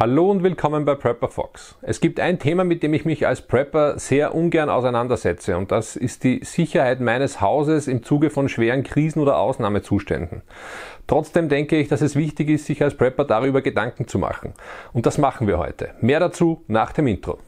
Hallo und willkommen bei Prepper Fox. Es gibt ein Thema, mit dem ich mich als Prepper sehr ungern auseinandersetze und das ist die Sicherheit meines Hauses im Zuge von schweren Krisen oder Ausnahmezuständen. Trotzdem denke ich, dass es wichtig ist, sich als Prepper darüber Gedanken zu machen. Und das machen wir heute. Mehr dazu nach dem Intro.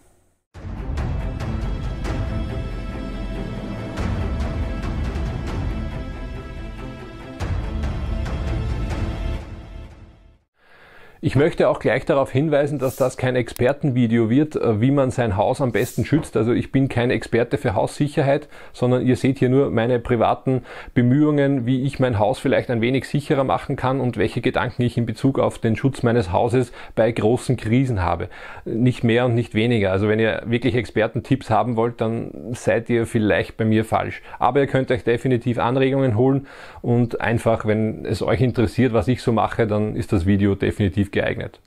Ich möchte auch gleich darauf hinweisen, dass das kein Expertenvideo wird, äh, wie man sein Haus am besten schützt. Also ich bin kein Experte für Haussicherheit, sondern ihr seht hier nur meine privaten Bemühungen, wie ich mein Haus vielleicht ein wenig sicherer machen kann und welche Gedanken ich in Bezug auf den Schutz meines Hauses bei großen Krisen habe. Nicht mehr und nicht weniger. Also wenn ihr wirklich Expertentipps haben wollt, dann seid ihr vielleicht bei mir falsch. Aber ihr könnt euch definitiv Anregungen holen und einfach, wenn es euch interessiert, was ich so mache, dann ist das Video definitiv geeignet.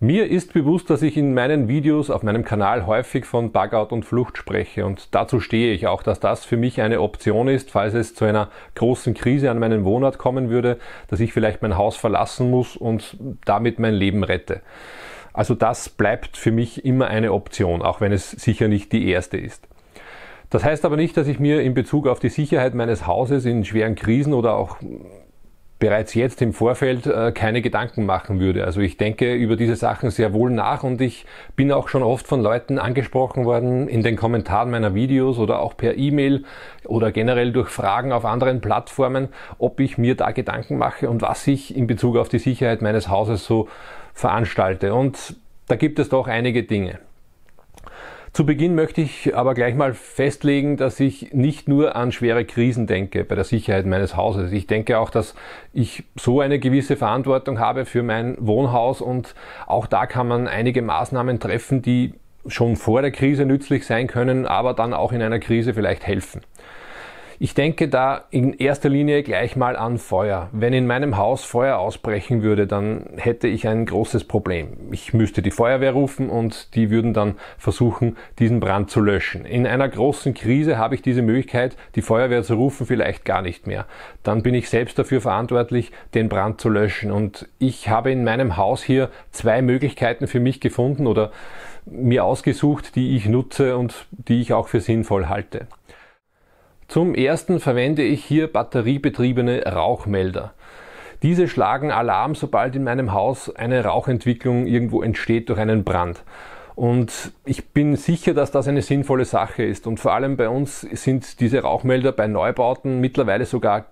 Mir ist bewusst, dass ich in meinen Videos auf meinem Kanal häufig von Bugout und Flucht spreche und dazu stehe ich auch, dass das für mich eine Option ist, falls es zu einer großen Krise an meinem Wohnort kommen würde, dass ich vielleicht mein Haus verlassen muss und damit mein Leben rette. Also das bleibt für mich immer eine Option, auch wenn es sicher nicht die erste ist. Das heißt aber nicht, dass ich mir in Bezug auf die Sicherheit meines Hauses in schweren Krisen oder auch bereits jetzt im Vorfeld äh, keine Gedanken machen würde. Also ich denke über diese Sachen sehr wohl nach und ich bin auch schon oft von Leuten angesprochen worden in den Kommentaren meiner Videos oder auch per E-Mail oder generell durch Fragen auf anderen Plattformen, ob ich mir da Gedanken mache und was ich in Bezug auf die Sicherheit meines Hauses so veranstalte. Und da gibt es doch einige Dinge. Zu Beginn möchte ich aber gleich mal festlegen, dass ich nicht nur an schwere Krisen denke bei der Sicherheit meines Hauses. Ich denke auch, dass ich so eine gewisse Verantwortung habe für mein Wohnhaus und auch da kann man einige Maßnahmen treffen, die schon vor der Krise nützlich sein können, aber dann auch in einer Krise vielleicht helfen. Ich denke da in erster Linie gleich mal an Feuer. Wenn in meinem Haus Feuer ausbrechen würde, dann hätte ich ein großes Problem. Ich müsste die Feuerwehr rufen und die würden dann versuchen, diesen Brand zu löschen. In einer großen Krise habe ich diese Möglichkeit, die Feuerwehr zu rufen, vielleicht gar nicht mehr. Dann bin ich selbst dafür verantwortlich, den Brand zu löschen. Und ich habe in meinem Haus hier zwei Möglichkeiten für mich gefunden oder mir ausgesucht, die ich nutze und die ich auch für sinnvoll halte. Zum ersten verwende ich hier batteriebetriebene Rauchmelder. Diese schlagen Alarm, sobald in meinem Haus eine Rauchentwicklung irgendwo entsteht durch einen Brand. Und ich bin sicher, dass das eine sinnvolle Sache ist. Und vor allem bei uns sind diese Rauchmelder bei Neubauten mittlerweile sogar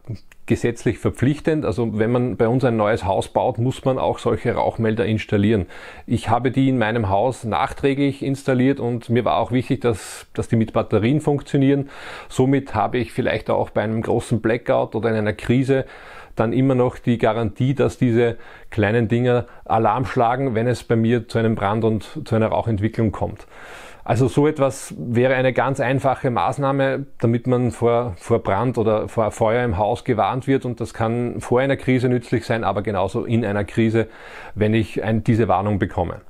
gesetzlich verpflichtend. Also wenn man bei uns ein neues Haus baut, muss man auch solche Rauchmelder installieren. Ich habe die in meinem Haus nachträglich installiert und mir war auch wichtig, dass, dass die mit Batterien funktionieren. Somit habe ich vielleicht auch bei einem großen Blackout oder in einer Krise dann immer noch die Garantie, dass diese kleinen Dinger Alarm schlagen, wenn es bei mir zu einem Brand und zu einer Rauchentwicklung kommt. Also so etwas wäre eine ganz einfache Maßnahme, damit man vor, vor Brand oder vor Feuer im Haus gewarnt wird. Und das kann vor einer Krise nützlich sein, aber genauso in einer Krise, wenn ich ein, diese Warnung bekomme.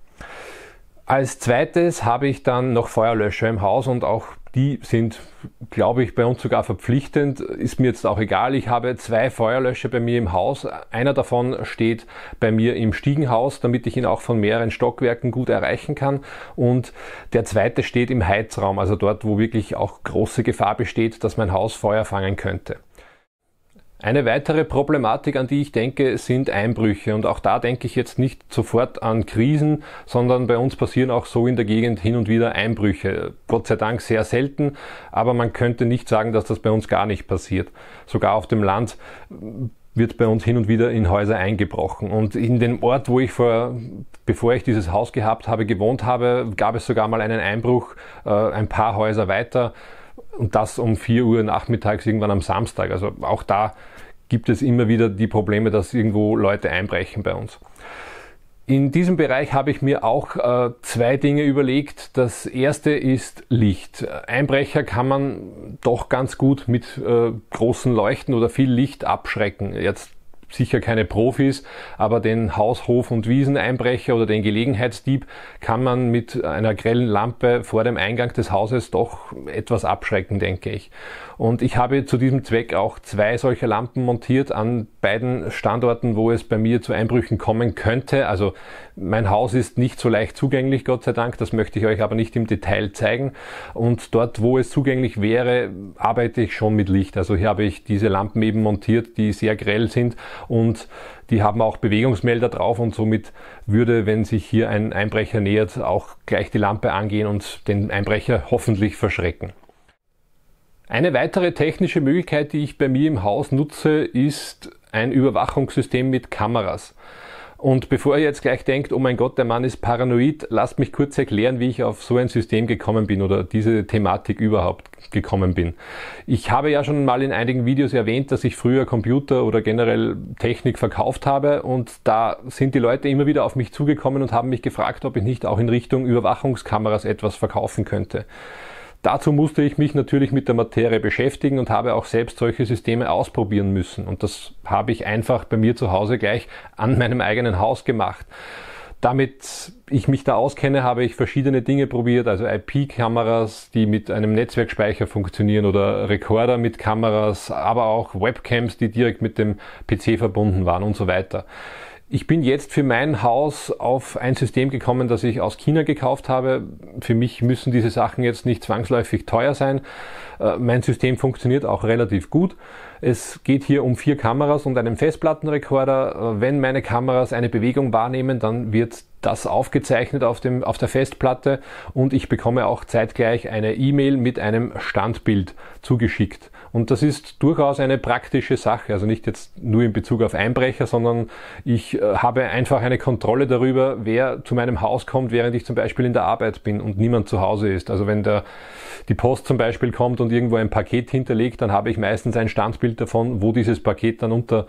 Als zweites habe ich dann noch Feuerlöscher im Haus und auch die sind, glaube ich, bei uns sogar verpflichtend. Ist mir jetzt auch egal. Ich habe zwei Feuerlöscher bei mir im Haus. Einer davon steht bei mir im Stiegenhaus, damit ich ihn auch von mehreren Stockwerken gut erreichen kann. Und der zweite steht im Heizraum, also dort, wo wirklich auch große Gefahr besteht, dass mein Haus Feuer fangen könnte. Eine weitere Problematik, an die ich denke, sind Einbrüche. Und auch da denke ich jetzt nicht sofort an Krisen, sondern bei uns passieren auch so in der Gegend hin und wieder Einbrüche. Gott sei Dank sehr selten, aber man könnte nicht sagen, dass das bei uns gar nicht passiert. Sogar auf dem Land wird bei uns hin und wieder in Häuser eingebrochen. Und in dem Ort, wo ich vor, bevor ich dieses Haus gehabt habe, gewohnt habe, gab es sogar mal einen Einbruch äh, ein paar Häuser weiter. Und das um 4 Uhr nachmittags irgendwann am Samstag. Also auch da gibt es immer wieder die Probleme, dass irgendwo Leute einbrechen bei uns. In diesem Bereich habe ich mir auch äh, zwei Dinge überlegt. Das erste ist Licht. Einbrecher kann man doch ganz gut mit äh, großen Leuchten oder viel Licht abschrecken. Jetzt sicher keine Profis, aber den Haushof- und Wieseneinbrecher oder den Gelegenheitsdieb kann man mit einer grellen Lampe vor dem Eingang des Hauses doch etwas abschrecken, denke ich. Und ich habe zu diesem Zweck auch zwei solcher Lampen montiert an beiden Standorten, wo es bei mir zu Einbrüchen kommen könnte. Also mein Haus ist nicht so leicht zugänglich, Gott sei Dank. Das möchte ich euch aber nicht im Detail zeigen. Und dort, wo es zugänglich wäre, arbeite ich schon mit Licht. Also hier habe ich diese Lampen eben montiert, die sehr grell sind und die haben auch Bewegungsmelder drauf und somit würde, wenn sich hier ein Einbrecher nähert, auch gleich die Lampe angehen und den Einbrecher hoffentlich verschrecken. Eine weitere technische Möglichkeit, die ich bei mir im Haus nutze, ist ein Überwachungssystem mit Kameras. Und bevor ihr jetzt gleich denkt, oh mein Gott, der Mann ist paranoid, lasst mich kurz erklären, wie ich auf so ein System gekommen bin oder diese Thematik überhaupt gekommen bin. Ich habe ja schon mal in einigen Videos erwähnt, dass ich früher Computer oder generell Technik verkauft habe und da sind die Leute immer wieder auf mich zugekommen und haben mich gefragt, ob ich nicht auch in Richtung Überwachungskameras etwas verkaufen könnte. Dazu musste ich mich natürlich mit der Materie beschäftigen und habe auch selbst solche Systeme ausprobieren müssen. Und das habe ich einfach bei mir zu Hause gleich an meinem eigenen Haus gemacht. Damit ich mich da auskenne, habe ich verschiedene Dinge probiert, also IP-Kameras, die mit einem Netzwerkspeicher funktionieren oder Recorder mit Kameras, aber auch Webcams, die direkt mit dem PC verbunden waren und so weiter. Ich bin jetzt für mein Haus auf ein System gekommen, das ich aus China gekauft habe. Für mich müssen diese Sachen jetzt nicht zwangsläufig teuer sein. Äh, mein System funktioniert auch relativ gut. Es geht hier um vier Kameras und einen Festplattenrekorder. Äh, wenn meine Kameras eine Bewegung wahrnehmen, dann wird das aufgezeichnet auf, dem, auf der Festplatte und ich bekomme auch zeitgleich eine E-Mail mit einem Standbild zugeschickt. Und das ist durchaus eine praktische Sache. Also nicht jetzt nur in Bezug auf Einbrecher, sondern ich äh, habe einfach eine Kontrolle darüber, wer zu meinem Haus kommt, während ich zum Beispiel in der Arbeit bin und niemand zu Hause ist. Also wenn der, die Post zum Beispiel kommt und irgendwo ein Paket hinterlegt, dann habe ich meistens ein Standbild davon, wo dieses Paket dann unter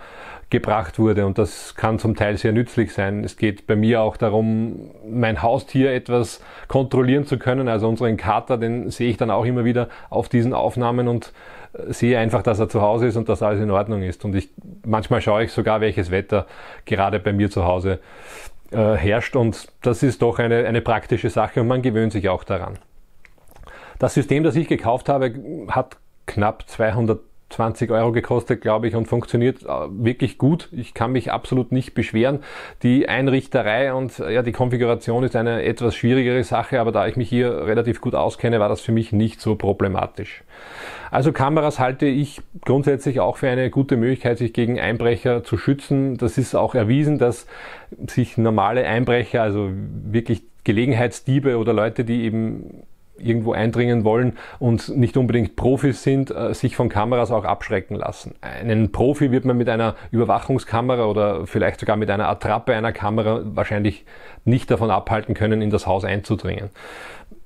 gebracht wurde. Und das kann zum Teil sehr nützlich sein. Es geht bei mir auch darum, mein Haustier etwas kontrollieren zu können. Also unseren Kater, den sehe ich dann auch immer wieder auf diesen Aufnahmen und äh, sehe einfach, dass er zu Hause ist und dass alles in Ordnung ist. Und ich, manchmal schaue ich sogar, welches Wetter gerade bei mir zu Hause äh, herrscht. Und das ist doch eine, eine praktische Sache und man gewöhnt sich auch daran. Das System, das ich gekauft habe, hat knapp 200 20 Euro gekostet, glaube ich, und funktioniert äh, wirklich gut. Ich kann mich absolut nicht beschweren. Die Einrichterei und äh, ja, die Konfiguration ist eine etwas schwierigere Sache, aber da ich mich hier relativ gut auskenne, war das für mich nicht so problematisch. Also Kameras halte ich grundsätzlich auch für eine gute Möglichkeit, sich gegen Einbrecher zu schützen. Das ist auch erwiesen, dass sich normale Einbrecher, also wirklich Gelegenheitsdiebe oder Leute, die eben irgendwo eindringen wollen und nicht unbedingt Profis sind, äh, sich von Kameras auch abschrecken lassen. Einen Profi wird man mit einer Überwachungskamera oder vielleicht sogar mit einer Attrappe einer Kamera wahrscheinlich nicht davon abhalten können, in das Haus einzudringen.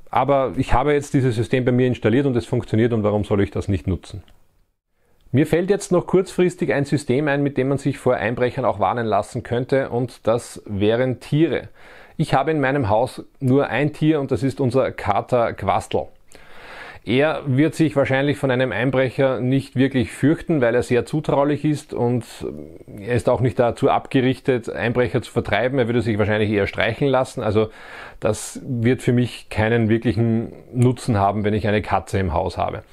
Aber ich habe jetzt dieses System bei mir installiert und es funktioniert und warum soll ich das nicht nutzen? Mir fällt jetzt noch kurzfristig ein System ein, mit dem man sich vor Einbrechern auch warnen lassen könnte und das wären Tiere. Ich habe in meinem Haus nur ein Tier und das ist unser Kater Quastel. Er wird sich wahrscheinlich von einem Einbrecher nicht wirklich fürchten, weil er sehr zutraulich ist und ähm, er ist auch nicht dazu abgerichtet, Einbrecher zu vertreiben. Er würde sich wahrscheinlich eher streichen lassen. Also das wird für mich keinen wirklichen Nutzen haben, wenn ich eine Katze im Haus habe.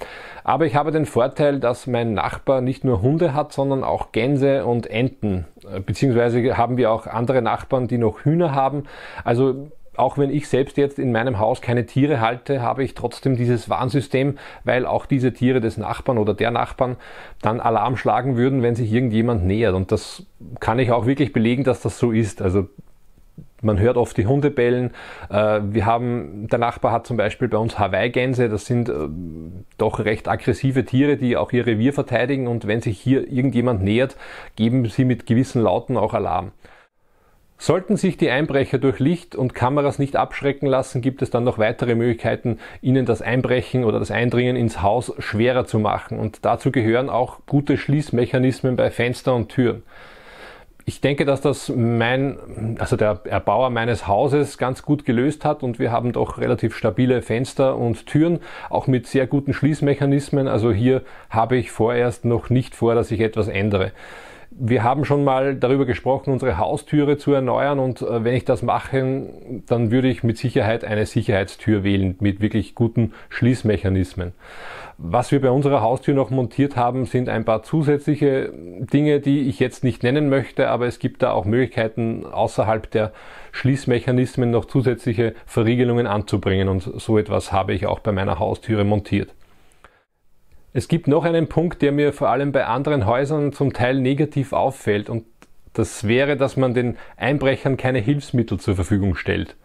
Aber ich habe den Vorteil, dass mein Nachbar nicht nur Hunde hat, sondern auch Gänse und Enten. Äh, beziehungsweise haben wir auch andere Nachbarn, die noch Hühner haben. Also auch wenn ich selbst jetzt in meinem Haus keine Tiere halte, habe ich trotzdem dieses Warnsystem, weil auch diese Tiere des Nachbarn oder der Nachbarn dann Alarm schlagen würden, wenn sich irgendjemand nähert. Und das kann ich auch wirklich belegen, dass das so ist. Also man hört oft die Hunde bellen. Äh, wir haben, der Nachbar hat zum Beispiel bei uns Hawaii-Gänse. Das sind äh, doch recht aggressive Tiere, die auch ihr Revier verteidigen. Und wenn sich hier irgendjemand nähert, geben sie mit gewissen Lauten auch Alarm. Sollten sich die Einbrecher durch Licht und Kameras nicht abschrecken lassen, gibt es dann noch weitere Möglichkeiten, ihnen das Einbrechen oder das Eindringen ins Haus schwerer zu machen. Und dazu gehören auch gute Schließmechanismen bei Fenster und Türen ich denke, dass das mein, also der Erbauer meines Hauses ganz gut gelöst hat und wir haben doch relativ stabile Fenster und Türen, auch mit sehr guten Schließmechanismen. Also hier habe ich vorerst noch nicht vor, dass ich etwas ändere. Wir haben schon mal darüber gesprochen, unsere Haustüre zu erneuern und äh, wenn ich das mache, dann würde ich mit Sicherheit eine Sicherheitstür wählen mit wirklich guten Schließmechanismen. Was wir bei unserer Haustür noch montiert haben, sind ein paar zusätzliche Dinge, die ich jetzt nicht nennen möchte, aber es gibt da auch Möglichkeiten, außerhalb der Schließmechanismen noch zusätzliche Verriegelungen anzubringen und so etwas habe ich auch bei meiner Haustüre montiert. Es gibt noch einen Punkt, der mir vor allem bei anderen Häusern zum Teil negativ auffällt und das wäre, dass man den Einbrechern keine Hilfsmittel zur Verfügung stellt.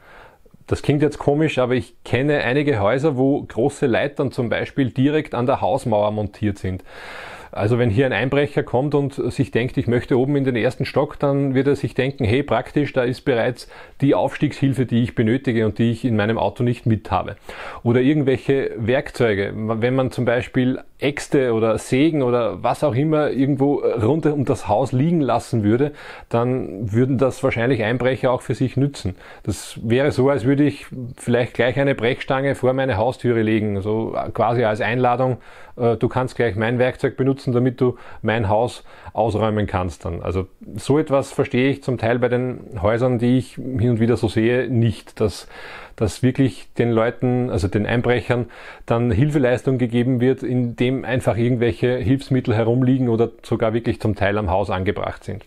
Das klingt jetzt komisch, aber ich kenne einige Häuser, wo große Leitern zum Beispiel direkt an der Hausmauer montiert sind. Also wenn hier ein Einbrecher kommt und sich denkt, ich möchte oben in den ersten Stock, dann wird er sich denken, hey, praktisch, da ist bereits die Aufstiegshilfe, die ich benötige und die ich in meinem Auto nicht mit habe. Oder irgendwelche Werkzeuge. Wenn man zum Beispiel Äxte oder Sägen oder was auch immer irgendwo rund um das Haus liegen lassen würde, dann würden das wahrscheinlich Einbrecher auch für sich nützen. Das wäre so, als würde ich vielleicht gleich eine Brechstange vor meine Haustüre legen, so quasi als Einladung, äh, du kannst gleich mein Werkzeug benutzen, damit du mein Haus ausräumen kannst dann. Also so etwas verstehe ich zum Teil bei den Häusern, die ich hin und wieder so sehe, nicht, dass, dass wirklich den Leuten, also den Einbrechern, dann Hilfeleistung gegeben wird, indem einfach irgendwelche Hilfsmittel herumliegen oder sogar wirklich zum Teil am Haus angebracht sind.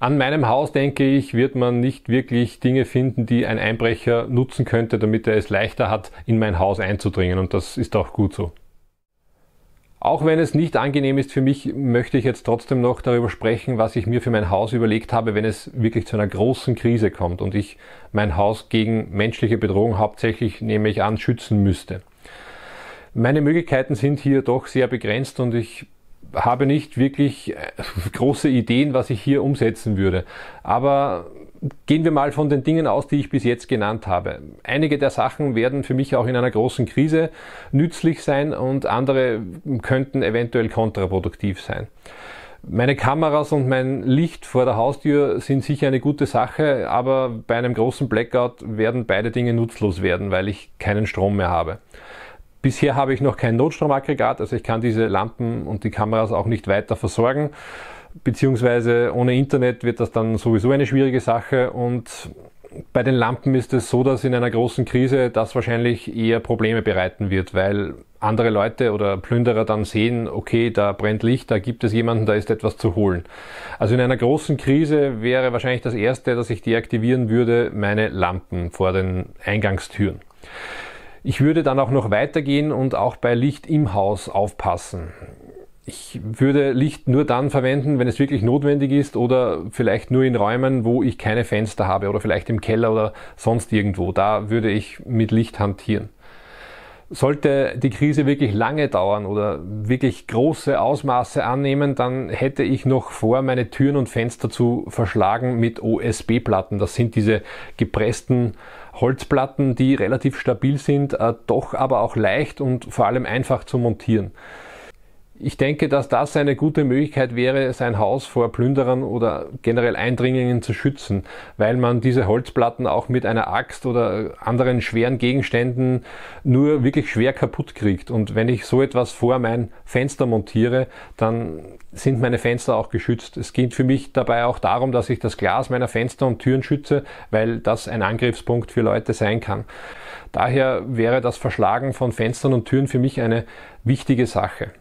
An meinem Haus, denke ich, wird man nicht wirklich Dinge finden, die ein Einbrecher nutzen könnte, damit er es leichter hat, in mein Haus einzudringen. Und das ist auch gut so. Auch wenn es nicht angenehm ist für mich, möchte ich jetzt trotzdem noch darüber sprechen, was ich mir für mein Haus überlegt habe, wenn es wirklich zu einer großen Krise kommt und ich mein Haus gegen menschliche Bedrohung hauptsächlich, nehme ich an, schützen müsste. Meine Möglichkeiten sind hier doch sehr begrenzt und ich habe nicht wirklich äh, große Ideen, was ich hier umsetzen würde. Aber Gehen wir mal von den Dingen aus, die ich bis jetzt genannt habe. Einige der Sachen werden für mich auch in einer großen Krise nützlich sein und andere könnten eventuell kontraproduktiv sein. Meine Kameras und mein Licht vor der Haustür sind sicher eine gute Sache, aber bei einem großen Blackout werden beide Dinge nutzlos werden, weil ich keinen Strom mehr habe. Bisher habe ich noch kein Notstromaggregat, also ich kann diese Lampen und die Kameras auch nicht weiter versorgen beziehungsweise ohne Internet wird das dann sowieso eine schwierige Sache und bei den Lampen ist es so, dass in einer großen Krise das wahrscheinlich eher Probleme bereiten wird, weil andere Leute oder Plünderer dann sehen, okay, da brennt Licht, da gibt es jemanden, da ist etwas zu holen. Also in einer großen Krise wäre wahrscheinlich das Erste, dass ich deaktivieren würde, meine Lampen vor den Eingangstüren. Ich würde dann auch noch weitergehen und auch bei Licht im Haus aufpassen. Ich würde Licht nur dann verwenden, wenn es wirklich notwendig ist oder vielleicht nur in Räumen, wo ich keine Fenster habe oder vielleicht im Keller oder sonst irgendwo. Da würde ich mit Licht hantieren. Sollte die Krise wirklich lange dauern oder wirklich große Ausmaße annehmen, dann hätte ich noch vor, meine Türen und Fenster zu verschlagen mit OSB-Platten. Das sind diese gepressten Holzplatten, die relativ stabil sind, äh, doch aber auch leicht und vor allem einfach zu montieren. Ich denke, dass das eine gute Möglichkeit wäre, sein Haus vor Plünderern oder generell Eindringlingen zu schützen, weil man diese Holzplatten auch mit einer Axt oder anderen schweren Gegenständen nur wirklich schwer kaputt kriegt. Und wenn ich so etwas vor mein Fenster montiere, dann sind meine Fenster auch geschützt. Es geht für mich dabei auch darum, dass ich das Glas meiner Fenster und Türen schütze, weil das ein Angriffspunkt für Leute sein kann. Daher wäre das Verschlagen von Fenstern und Türen für mich eine wichtige Sache.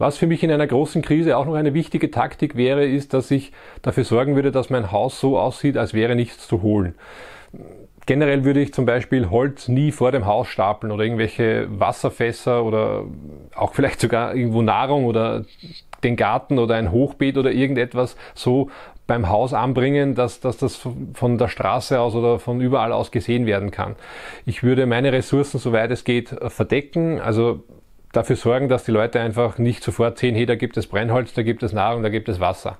Was für mich in einer großen Krise auch noch eine wichtige Taktik wäre, ist, dass ich dafür sorgen würde, dass mein Haus so aussieht, als wäre nichts zu holen. Generell würde ich zum Beispiel Holz nie vor dem Haus stapeln oder irgendwelche Wasserfässer oder auch vielleicht sogar irgendwo Nahrung oder den Garten oder ein Hochbeet oder irgendetwas so beim Haus anbringen, dass, dass das von der Straße aus oder von überall aus gesehen werden kann. Ich würde meine Ressourcen, soweit es geht, verdecken. Also dafür sorgen, dass die Leute einfach nicht sofort sehen, hey, da gibt es Brennholz, da gibt es Nahrung, da gibt es Wasser.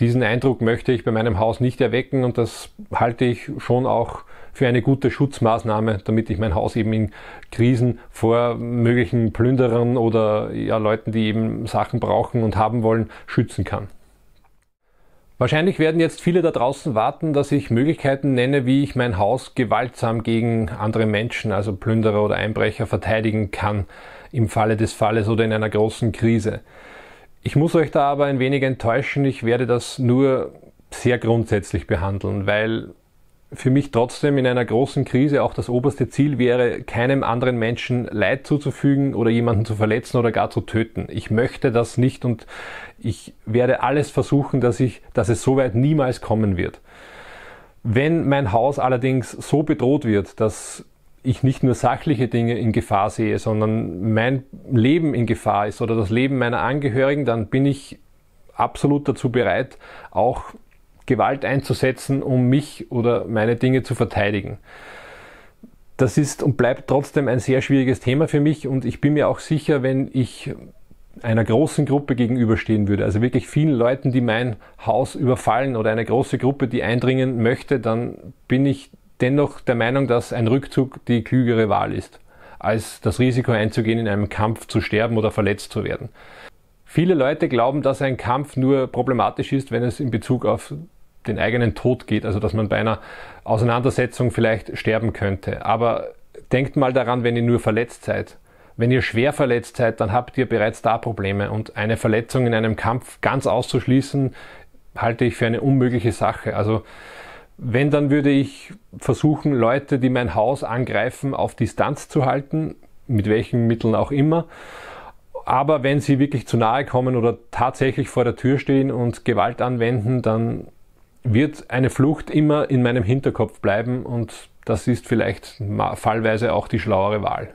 Diesen Eindruck möchte ich bei meinem Haus nicht erwecken und das halte ich schon auch für eine gute Schutzmaßnahme, damit ich mein Haus eben in Krisen vor möglichen Plünderern oder ja, Leuten, die eben Sachen brauchen und haben wollen, schützen kann. Wahrscheinlich werden jetzt viele da draußen warten, dass ich Möglichkeiten nenne, wie ich mein Haus gewaltsam gegen andere Menschen, also Plünderer oder Einbrecher, verteidigen kann im Falle des Falles oder in einer großen Krise. Ich muss euch da aber ein wenig enttäuschen. Ich werde das nur sehr grundsätzlich behandeln, weil für mich trotzdem in einer großen Krise auch das oberste Ziel wäre, keinem anderen Menschen Leid zuzufügen oder jemanden zu verletzen oder gar zu töten. Ich möchte das nicht und ich werde alles versuchen, dass ich, dass es soweit niemals kommen wird. Wenn mein Haus allerdings so bedroht wird, dass ich nicht nur sachliche Dinge in Gefahr sehe, sondern mein Leben in Gefahr ist oder das Leben meiner Angehörigen, dann bin ich absolut dazu bereit, auch Gewalt einzusetzen, um mich oder meine Dinge zu verteidigen. Das ist und bleibt trotzdem ein sehr schwieriges Thema für mich und ich bin mir auch sicher, wenn ich einer großen Gruppe gegenüberstehen würde, also wirklich vielen Leuten, die mein Haus überfallen oder eine große Gruppe, die eindringen möchte, dann bin ich dennoch der Meinung, dass ein Rückzug die klügere Wahl ist, als das Risiko einzugehen, in einem Kampf zu sterben oder verletzt zu werden. Viele Leute glauben, dass ein Kampf nur problematisch ist, wenn es in Bezug auf den eigenen Tod geht, also dass man bei einer Auseinandersetzung vielleicht sterben könnte. Aber denkt mal daran, wenn ihr nur verletzt seid. Wenn ihr schwer verletzt seid, dann habt ihr bereits da Probleme und eine Verletzung in einem Kampf ganz auszuschließen, halte ich für eine unmögliche Sache. Also wenn, dann würde ich versuchen, Leute, die mein Haus angreifen, auf Distanz zu halten, mit welchen Mitteln auch immer. Aber wenn sie wirklich zu nahe kommen oder tatsächlich vor der Tür stehen und Gewalt anwenden, dann wird eine Flucht immer in meinem Hinterkopf bleiben und das ist vielleicht fallweise auch die schlauere Wahl.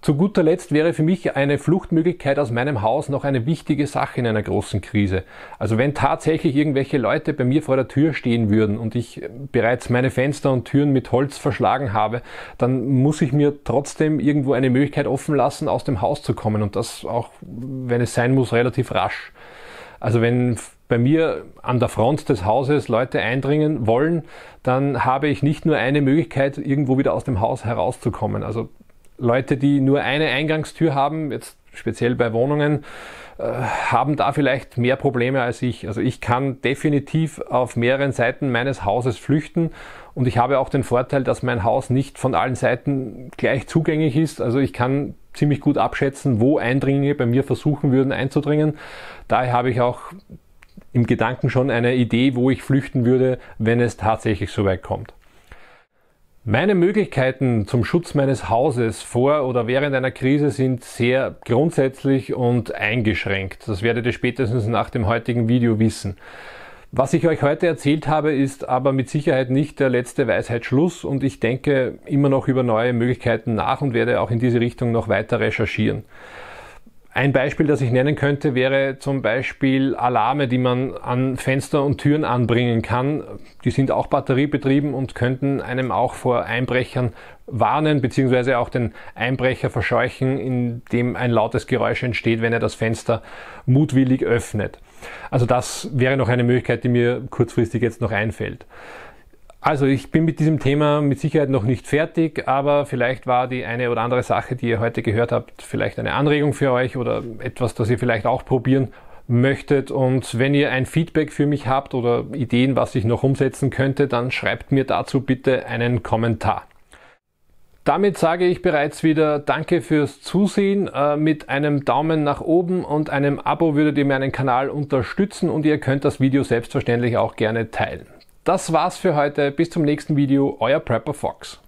Zu guter Letzt wäre für mich eine Fluchtmöglichkeit aus meinem Haus noch eine wichtige Sache in einer großen Krise. Also wenn tatsächlich irgendwelche Leute bei mir vor der Tür stehen würden und ich äh, bereits meine Fenster und Türen mit Holz verschlagen habe, dann muss ich mir trotzdem irgendwo eine Möglichkeit offen lassen, aus dem Haus zu kommen und das auch, wenn es sein muss, relativ rasch. Also wenn bei mir an der Front des Hauses Leute eindringen wollen, dann habe ich nicht nur eine Möglichkeit, irgendwo wieder aus dem Haus herauszukommen. Also Leute, die nur eine Eingangstür haben, jetzt speziell bei Wohnungen, äh, haben da vielleicht mehr Probleme als ich. Also ich kann definitiv auf mehreren Seiten meines Hauses flüchten und ich habe auch den Vorteil, dass mein Haus nicht von allen Seiten gleich zugänglich ist. Also ich kann ziemlich gut abschätzen, wo Eindringlinge bei mir versuchen würden einzudringen. Daher habe ich auch im Gedanken schon eine Idee, wo ich flüchten würde, wenn es tatsächlich so weit kommt. Meine Möglichkeiten zum Schutz meines Hauses vor oder während einer Krise sind sehr grundsätzlich und eingeschränkt. Das werdet ihr spätestens nach dem heutigen Video wissen. Was ich euch heute erzählt habe, ist aber mit Sicherheit nicht der letzte Weisheitsschluss und ich denke immer noch über neue Möglichkeiten nach und werde auch in diese Richtung noch weiter recherchieren. Ein Beispiel, das ich nennen könnte, wäre zum Beispiel Alarme, die man an Fenster und Türen anbringen kann. Die sind auch batteriebetrieben und könnten einem auch vor Einbrechern warnen beziehungsweise auch den Einbrecher verscheuchen, indem ein lautes Geräusch entsteht, wenn er das Fenster mutwillig öffnet. Also das wäre noch eine Möglichkeit, die mir kurzfristig jetzt noch einfällt. Also ich bin mit diesem Thema mit Sicherheit noch nicht fertig, aber vielleicht war die eine oder andere Sache, die ihr heute gehört habt, vielleicht eine Anregung für euch oder etwas, das ihr vielleicht auch probieren möchtet. Und wenn ihr ein Feedback für mich habt oder Ideen, was ich noch umsetzen könnte, dann schreibt mir dazu bitte einen Kommentar. Damit sage ich bereits wieder Danke fürs Zusehen. Äh, mit einem Daumen nach oben und einem Abo würdet ihr meinen Kanal unterstützen und ihr könnt das Video selbstverständlich auch gerne teilen. Das war's für heute. Bis zum nächsten Video. Euer Prepper Fox.